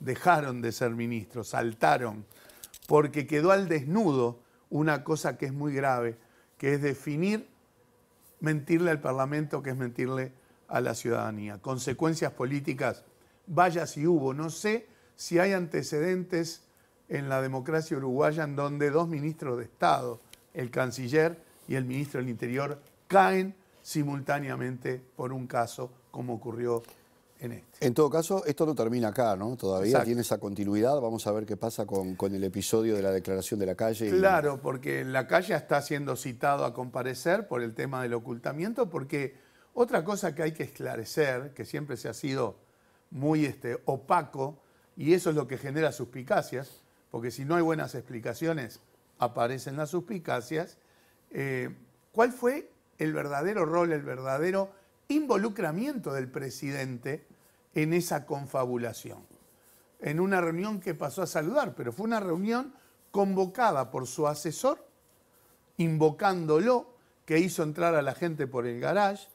dejaron de ser ministros, saltaron, porque quedó al desnudo una cosa que es muy grave, que es definir mentirle al Parlamento, que es mentirle a la ciudadanía. Consecuencias políticas, vaya si hubo, no sé si hay antecedentes en la democracia uruguaya en donde dos ministros de Estado, el canciller y el ministro del Interior, caen simultáneamente por un caso como ocurrió en este. En todo caso, esto no termina acá, ¿no? Todavía tiene esa continuidad. Vamos a ver qué pasa con, el episodio de la declaración de la calle. Claro, porque la calle está siendo citado a comparecer por el tema del ocultamiento, porque otra cosa que hay que esclarecer, que siempre se ha sido muy este, opaco, y eso es lo que genera suspicacias, porque si no hay buenas explicaciones, aparecen las suspicacias. Eh, ¿Cuál fue el verdadero rol, el verdadero involucramiento del presidente en esa confabulación. En una reunión que pasó a saludar, pero fue una reunión convocada por su asesor, invocándolo, que hizo entrar a la gente por el garage,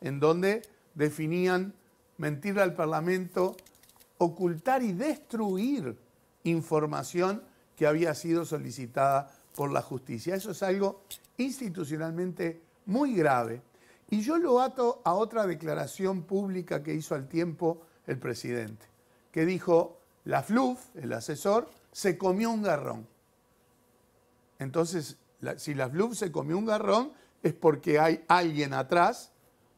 en donde definían mentirle al Parlamento, ocultar y destruir información que había sido solicitada por la justicia. Eso es algo institucionalmente muy grave. Y yo lo ato a otra declaración pública que hizo al tiempo el presidente, que dijo, la FLUF, el asesor, se comió un garrón. Entonces, si la FLUF se comió un garrón, es porque hay alguien atrás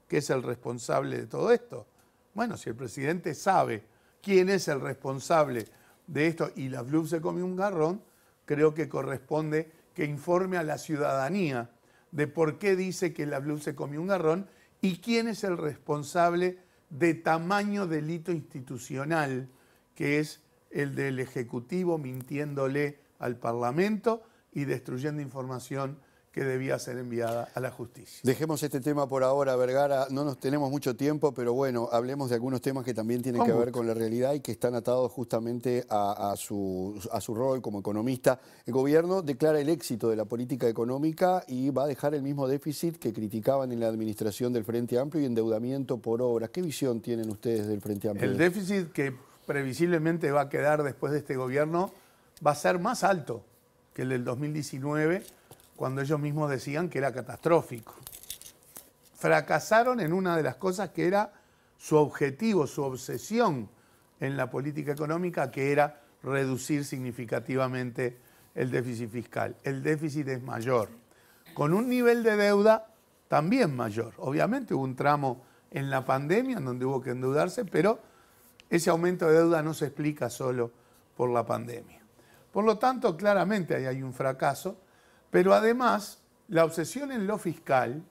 que es el responsable de todo esto. Bueno, si el presidente sabe quién es el responsable de esto y la FLUF se comió un garrón, creo que corresponde que informe a la ciudadanía de por qué dice que la Blue se comió un garrón y quién es el responsable de tamaño delito institucional, que es el del Ejecutivo mintiéndole al Parlamento y destruyendo información que debía ser enviada a la justicia. Dejemos este tema por ahora, Vergara. No nos tenemos mucho tiempo, pero bueno, hablemos de algunos temas que también tienen que ver con la realidad y que están atados justamente a, su, rol como economista. El gobierno declara el éxito de la política económica y va a dejar el mismo déficit que criticaban en la administración del Frente Amplio y endeudamiento por obras. ¿Qué visión tienen ustedes del Frente Amplio? El déficit que previsiblemente va a quedar después de este gobierno va a ser más alto que el del 2019 cuando ellos mismos decían que era catastrófico. Fracasaron en una de las cosas que era su objetivo, su obsesión en la política económica, que era reducir significativamente el déficit fiscal. El déficit es mayor, con un nivel de deuda también mayor. Obviamente hubo un tramo en la pandemia en donde hubo que endeudarse, pero ese aumento de deuda no se explica solo por la pandemia. Por lo tanto, claramente ahí hay un fracaso pero además, la obsesión en lo fiscal,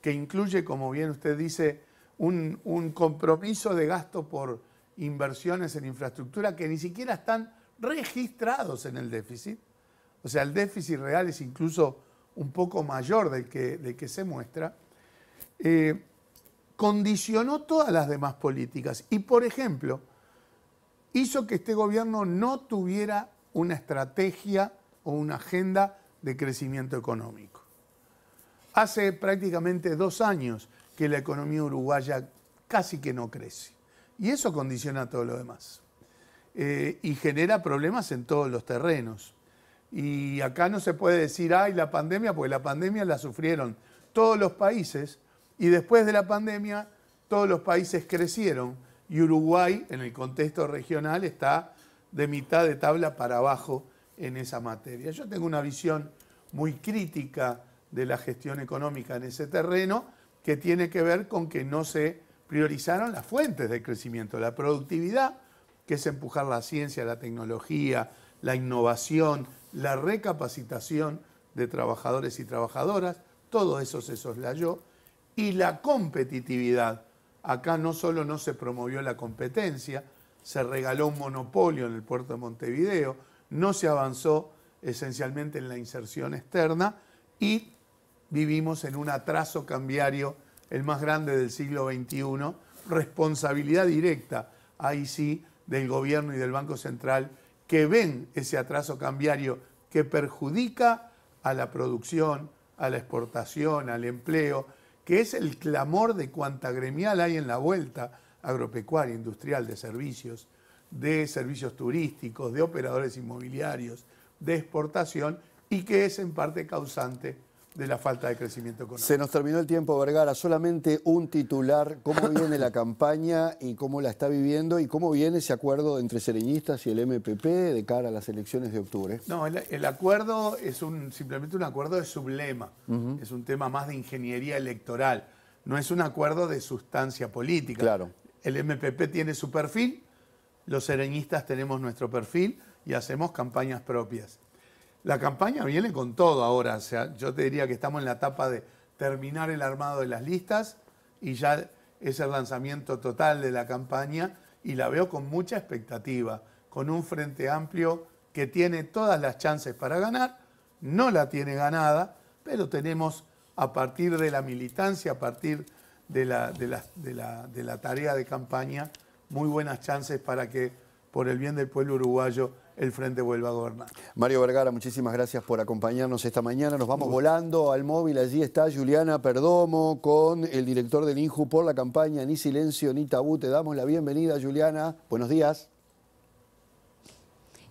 que incluye, como bien usted dice, un, compromiso de gasto por inversiones en infraestructura que ni siquiera están registrados en el déficit. O sea, el déficit real es incluso un poco mayor del que, se muestra. Eh, condicionó todas las demás políticas y, por ejemplo, hizo que este gobierno no tuviera una estrategia o una agenda de crecimiento económico. Hace prácticamente dos años que la economía uruguaya casi que no crece. Y eso condiciona todo lo demás. Eh, y genera problemas en todos los terrenos. Y acá no se puede decir, ay, la pandemia, porque la pandemia la sufrieron todos los países. Y después de la pandemia, todos los países crecieron. Y Uruguay, en el contexto regional, está de mitad de tabla para abajo en esa materia. Yo tengo una visión muy crítica de la gestión económica en ese terreno que tiene que ver con que no se priorizaron las fuentes de crecimiento, la productividad, que es empujar la ciencia, la tecnología, la innovación, la recapacitación de trabajadores y trabajadoras, todo eso se soslayó, y la competitividad. Acá no solo no se promovió la competencia, se regaló un monopolio en el puerto de Montevideo, no se avanzó esencialmente en la inserción externa y vivimos en un atraso cambiario, el más grande del siglo XXI, responsabilidad directa, ahí sí, del gobierno y del Banco Central, que ven ese atraso cambiario que perjudica a la producción, a la exportación, al empleo, que es el clamor de cuanta gremial hay en la vuelta agropecuaria, industrial, de servicios, de servicios turísticos, de operadores inmobiliarios, de exportación y que es en parte causante de la falta de crecimiento económico. Se nos terminó el tiempo, Vergara. Solamente un titular, ¿cómo (laughs) viene la campaña y cómo la está viviendo y cómo viene ese acuerdo entre sereñistas y el MPP de cara a las elecciones de octubre? No, el, acuerdo es simplemente un acuerdo de sublema, es un tema más de ingeniería electoral, no es un acuerdo de sustancia política. Claro. El MPP tiene su perfil, los sereñistas tenemos nuestro perfil y hacemos campañas propias. La campaña viene con todo ahora, o sea, yo te diría que estamos en la etapa de terminar el armado de las listas y ya es el lanzamiento total de la campaña y la veo con mucha expectativa, con un frente amplio que tiene todas las chances para ganar, no la tiene ganada, pero tenemos a partir de la militancia, a partir de de la tarea de campaña, muy buenas chances para que, por el bien del pueblo uruguayo, el frente vuelva a gobernar. Mario Vergara, muchísimas gracias por acompañarnos esta mañana. Nos vamos volando al móvil. Allí está Juliana Perdomo con el director del INJU por la campaña Ni Silencio ni Tabú. Te damos la bienvenida, Juliana. Buenos días.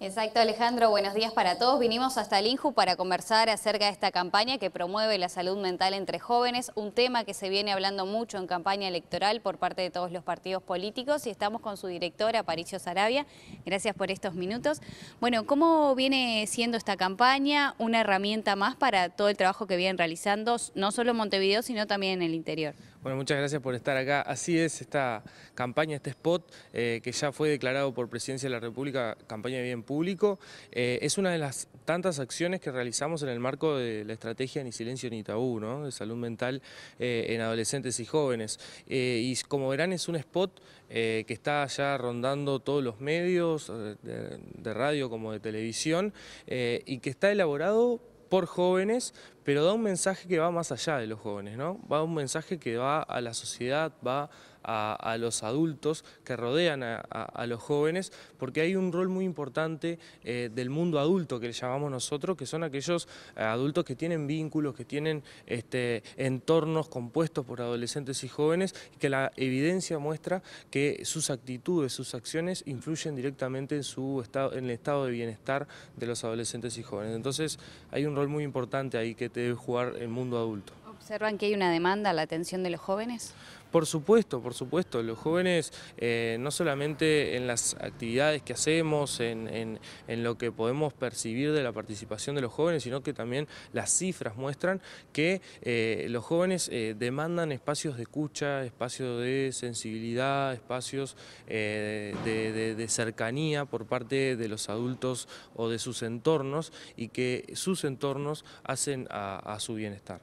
Exacto, Alejandro. Buenos días para todos. Vinimos hasta el INJU para conversar acerca de esta campaña que promueve la salud mental entre jóvenes, un tema que se viene hablando mucho en campaña electoral por parte de todos los partidos políticos y estamos con su directora, Aparicio Sarabia. Gracias por estos minutos. Bueno, ¿cómo viene siendo esta campaña una herramienta más para todo el trabajo que vienen realizando, no solo en Montevideo, sino también en el interior? Bueno, muchas gracias por estar acá. Así es esta campaña, este spot, eh, que ya fue declarado por Presidencia de la República campaña de bien público. Eh, es una de las tantas acciones que realizamos en el marco de la estrategia Ni Silencio ni Tabú, ¿no? de salud mental eh, en adolescentes y jóvenes. y como verán es un spot que está ya rondando todos los medios, de radio como de televisión, y que está elaborado por jóvenes, pero da un mensaje que va más allá de los jóvenes, ¿no? Va un mensaje que va a la sociedad, va a, los adultos que rodean a, los jóvenes, porque hay un rol muy importante eh, del mundo adulto que le llamamos nosotros, que son aquellos eh, adultos que tienen vínculos, que tienen este, entornos compuestos por adolescentes y jóvenes, y que la evidencia muestra que sus actitudes, sus acciones influyen directamente en, su estado, en el estado de bienestar de los adolescentes y jóvenes. Entonces hay un rol muy importante ahí que debe jugar el mundo adulto. ¿Observan que hay una demanda a la atención de los jóvenes? Por supuesto, por supuesto. Los jóvenes, eh, no solamente en las actividades que hacemos, en, lo que podemos percibir de la participación de los jóvenes, sino que también las cifras muestran que eh, los jóvenes eh, demandan espacios de escucha, espacios de sensibilidad, espacios de, cercanía por parte de los adultos o de sus entornos y que sus entornos hacen a su bienestar.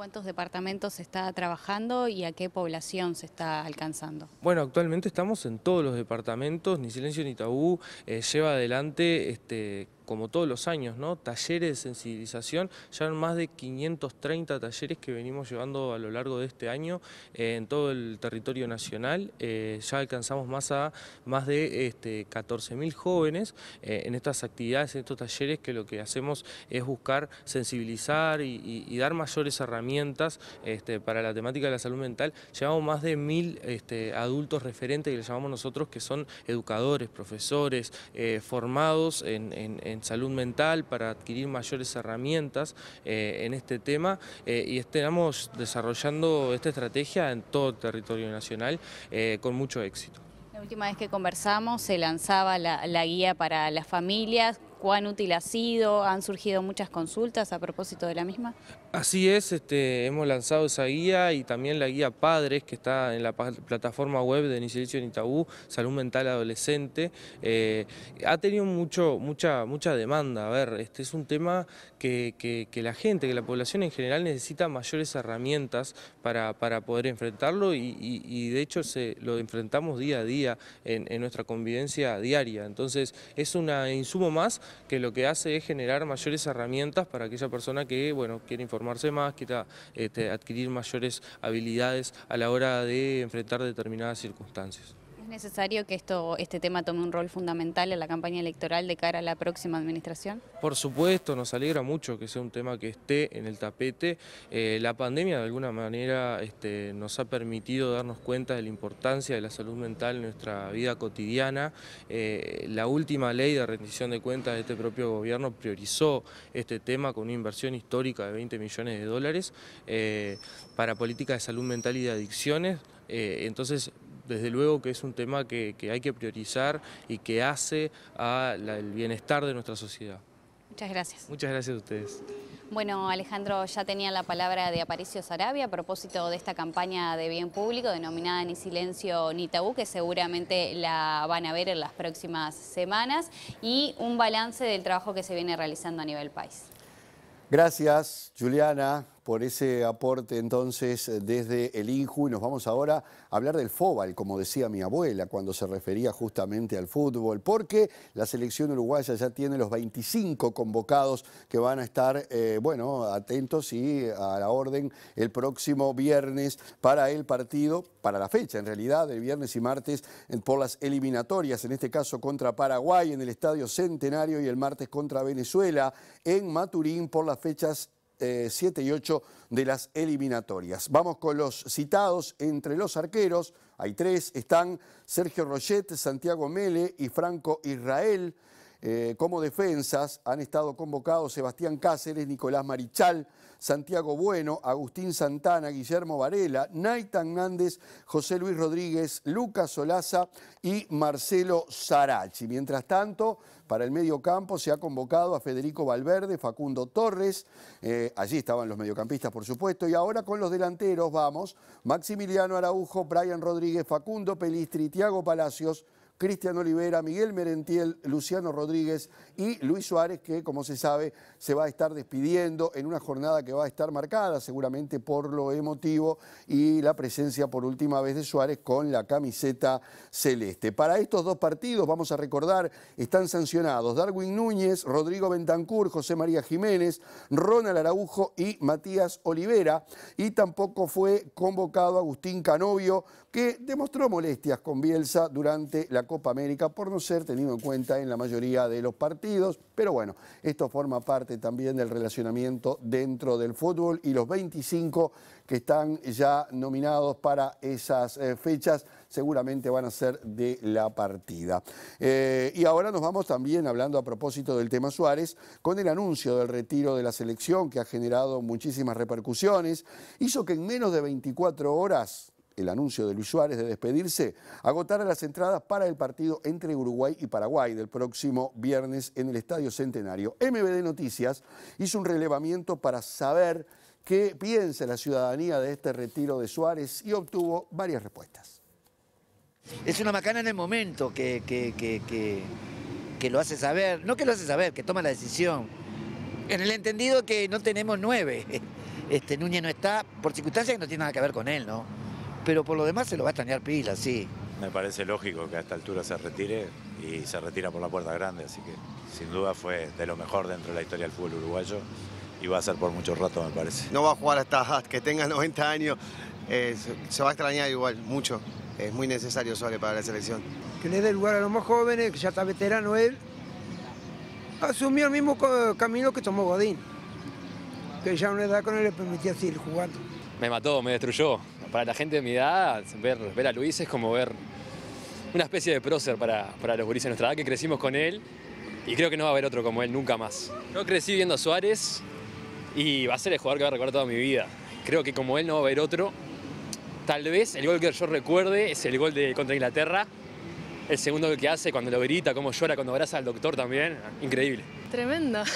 ¿Cuántos departamentos se está trabajando y a qué población se está alcanzando? Bueno, actualmente estamos en todos los departamentos, ni Silencio ni Tabú eh, lleva adelante este, como todos los años, ¿no? talleres de sensibilización, ya más de 530 talleres que venimos llevando a lo largo de este año eh, en todo el territorio nacional, eh, ya alcanzamos más a más de este, 14.000 jóvenes eh, en estas actividades, en estos talleres que lo que hacemos es buscar sensibilizar y, dar mayores herramientas este, para la temática de la salud mental. Llevamos más de 1.000 este, adultos referentes que les llamamos nosotros que son educadores, profesores, formados en salud mental para adquirir mayores herramientas eh, en este tema eh, y estamos desarrollando esta estrategia en todo el territorio nacional eh, con mucho éxito. La última vez que conversamos se lanzaba la, la guía para las familias cuán útil ha sido, han surgido muchas consultas a propósito de la misma. Así es, este, hemos lanzado esa guía y también la guía Padres que está en la plataforma web de Ni de Ni Salud Mental Adolescente. Eh, ha tenido mucho, mucha, mucha demanda, a ver, este es un tema que, la gente, que la población en general necesita mayores herramientas para, poder enfrentarlo y, de hecho se, lo enfrentamos día a día en nuestra convivencia diaria. Entonces es un insumo más que lo que hace es generar mayores herramientas para aquella persona que bueno, quiere informarse más, quiera este, adquirir mayores habilidades a la hora de enfrentar determinadas circunstancias necesario que esto, este tema tome un rol fundamental en la campaña electoral de cara a la próxima administración? Por supuesto, nos alegra mucho que sea un tema que esté en el tapete. Eh, la pandemia de alguna manera este, nos ha permitido darnos cuenta de la importancia de la salud mental en nuestra vida cotidiana. Eh, la última ley de rendición de cuentas de este propio gobierno priorizó este tema con una inversión histórica de 20 millones de dólares eh, para políticas de salud mental y de adicciones. entonces, desde luego que es un tema que, hay que priorizar y que hace al bienestar de nuestra sociedad. Muchas gracias. Muchas gracias a ustedes. Bueno, Alejandro, ya tenía la palabra de Aparicio Sarabia a propósito de esta campaña de bien público denominada Ni Silencio ni Tabú, que seguramente la van a ver en las próximas semanas, y un balance del trabajo que se viene realizando a nivel país. Gracias, Juliana por ese aporte entonces desde el INJU y nos vamos ahora a hablar del fóbal como decía mi abuela cuando se refería justamente al fútbol, porque la selección uruguaya ya tiene los 25 convocados que van a estar, eh, bueno, atentos y a la orden el próximo viernes para el partido, para la fecha en realidad, el viernes y martes por las eliminatorias, en este caso contra Paraguay en el Estadio Centenario y el martes contra Venezuela en Maturín por las fechas 7 eh, y 8 de las eliminatorias. Vamos con los citados entre los arqueros. Hay tres, están Sergio Roget, Santiago Mele y Franco Israel. Eh, como defensas han estado convocados Sebastián Cáceres, Nicolás Marichal, Santiago Bueno, Agustín Santana, Guillermo Varela, Naitan Nández, José Luis Rodríguez, Lucas Solaza y Marcelo Sarachi. Mientras tanto, para el mediocampo se ha convocado a Federico Valverde, Facundo Torres, eh, allí estaban los mediocampistas por supuesto, y ahora con los delanteros vamos, Maximiliano Araujo, Brian Rodríguez, Facundo Pelistri, Tiago Palacios, Cristian Olivera, Miguel Merentiel, Luciano Rodríguez y Luis Suárez, que como se sabe se va a estar despidiendo en una jornada que va a estar marcada seguramente por lo emotivo y la presencia por última vez de Suárez con la camiseta celeste. Para estos dos partidos, vamos a recordar, están sancionados Darwin Núñez, Rodrigo Bentancur, José María Jiménez, Ronald Araujo y Matías Olivera. Y tampoco fue convocado Agustín Canovio, que demostró molestias con Bielsa durante la Copa América por no ser tenido en cuenta en la mayoría de los partidos. Pero bueno, esto forma parte también del relacionamiento dentro del fútbol y los 25 que están ya nominados para esas eh, fechas seguramente van a ser de la partida. Eh, y ahora nos vamos también, hablando a propósito del tema Suárez, con el anuncio del retiro de la selección que ha generado muchísimas repercusiones. Hizo que en menos de 24 horas el anuncio de Luis Suárez de despedirse, agotará las entradas para el partido entre Uruguay y Paraguay del próximo viernes en el Estadio Centenario. MBD Noticias hizo un relevamiento para saber qué piensa la ciudadanía de este retiro de Suárez y obtuvo varias respuestas. Es una macana en el momento que, lo hace saber, no que lo hace saber, que toma la decisión. En el entendido que no tenemos nueve. (laughs) Este, Núñez no está por circunstancias que no tienen nada que ver con él, ¿no? pero por lo demás se lo va a extrañar pila, sí. Me parece lógico que a esta altura se retire y se retira por la puerta grande, así que sin duda fue de lo mejor dentro de la historia del fútbol uruguayo y va a ser por mucho rato, me parece. No va a jugar hasta (laughs) que tenga 90 años, eh, se va a extrañar igual, mucho. Es muy necesario Sole para la selección. Que le dé lugar a los más jóvenes, que ya está veterano él. Asumió el mismo camino que tomó Godín, que ya a una edad con él le permitía seguir jugando me mató, me destruyó. Para la gente de mi edad, ver, ver a Luis es como ver una especie de prócer para, los gurises de nuestra edad que crecimos con él y creo que no va a haber otro como él nunca más. Yo crecí viendo a Suárez y va a ser el jugador que va a recordar toda mi vida. Creo que como él no va a haber otro. Tal vez el gol que yo recuerde es el gol de contra Inglaterra. El segundo que hace cuando lo grita, como llora, cuando abraza al doctor también. Increíble. Tremendo. (laughs)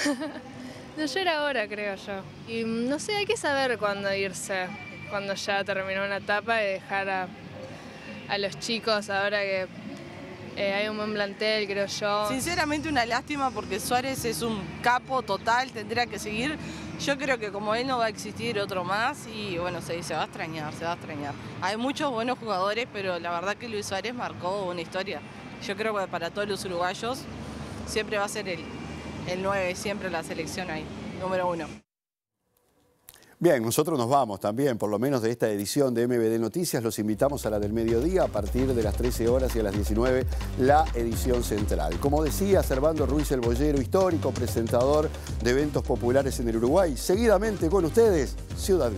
No, ayer ahora, creo yo. Y mm, no sé, hay que saber cuándo irse, cuando ya terminó una etapa y dejar a, los chicos ahora que eh, hay un buen plantel, creo yo. Sinceramente una lástima porque Suárez es un capo total, tendría que seguir. Yo creo que como él no va a existir otro más y bueno, se, se va a extrañar, se va a extrañar. Hay muchos buenos jugadores, pero la verdad que Luis Suárez marcó una historia. Yo creo que para todos los uruguayos siempre va a ser él el 9, siempre la selección ahí, número uno. Bien, nosotros nos vamos también, por lo menos de esta edición de MBD Noticias. Los invitamos a la del mediodía a partir de las 13 horas y a las 19, la edición central. Como decía Servando Ruiz el bollero histórico presentador de eventos populares en el Uruguay. Seguidamente con ustedes, Ciudad